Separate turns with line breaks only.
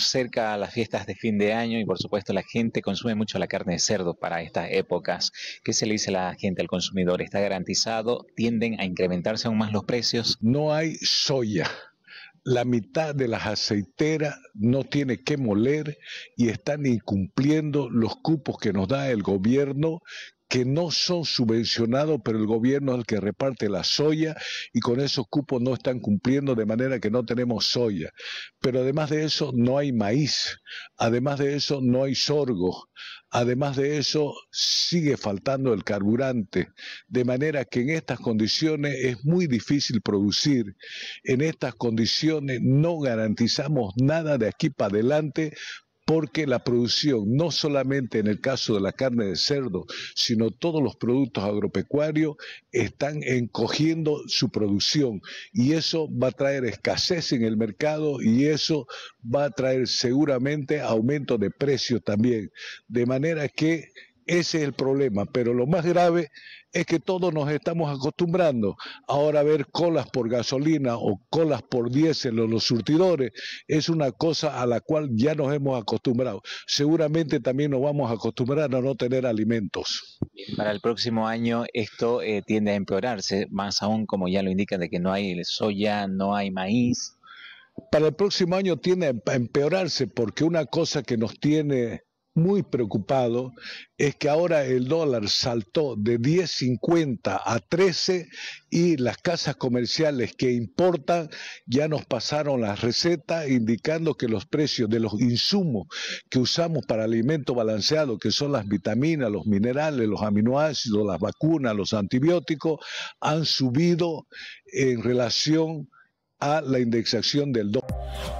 cerca a las fiestas de fin de año y por supuesto la gente consume mucho la carne de cerdo para estas épocas. ¿Qué se le dice a la gente, al consumidor? ¿Está garantizado? ¿Tienden a incrementarse aún más los
precios? No hay soya la mitad de las aceiteras no tiene que moler y están incumpliendo los cupos que nos da el gobierno que no son subvencionados, pero el gobierno es el que reparte la soya y con esos cupos no están cumpliendo, de manera que no tenemos soya. Pero además de eso no hay maíz, además de eso no hay sorgo, además de eso sigue faltando el carburante, de manera que en estas condiciones es muy difícil producir, en estas condiciones no garantizamos nada de aquí para adelante porque la producción, no solamente en el caso de la carne de cerdo, sino todos los productos agropecuarios, están encogiendo su producción y eso va a traer escasez en el mercado y eso va a traer seguramente aumento de precios también. De manera que ese es el problema, pero lo más grave es que todos nos estamos acostumbrando ahora ver colas por gasolina o colas por diésel o los surtidores. Es una cosa a la cual ya nos hemos acostumbrado. Seguramente también nos vamos a acostumbrar a no tener alimentos.
Para el próximo año esto eh, tiende a empeorarse, más aún como ya lo indican de que no hay soya, no hay maíz.
Para el próximo año tiende a empeorarse porque una cosa que nos tiene muy preocupado es que ahora el dólar saltó de 10.50 a 13 y las casas comerciales que importan ya nos pasaron las recetas indicando que los precios de los insumos que usamos para alimento balanceado, que son las vitaminas, los minerales, los aminoácidos, las vacunas, los antibióticos, han subido en relación a la indexación del dólar.